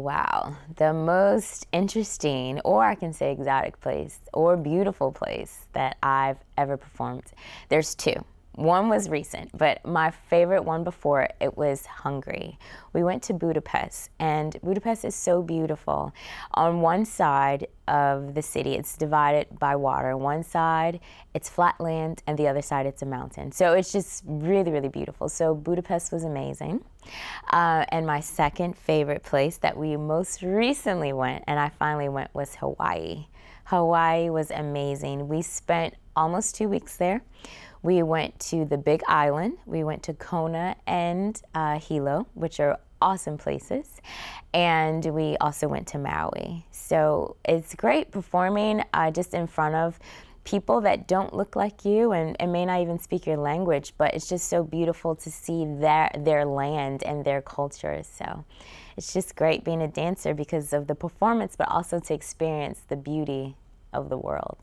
Wow, the most interesting, or I can say exotic place, or beautiful place that I've ever performed. There's two. One was recent, but my favorite one before it was Hungary. We went to Budapest, and Budapest is so beautiful. On one side of the city, it's divided by water. One side, it's flat land, and the other side, it's a mountain. So it's just really, really beautiful. So Budapest was amazing. Uh, and my second favorite place that we most recently went, and I finally went, was Hawaii. Hawaii was amazing. We spent almost two weeks there. We went to the Big Island. We went to Kona and uh, Hilo, which are awesome places. And we also went to Maui. So it's great performing uh, just in front of people that don't look like you and, and, may not even speak your language, but it's just so beautiful to see their, their land and their culture. So it's just great being a dancer because of the performance, but also to experience the beauty of the world.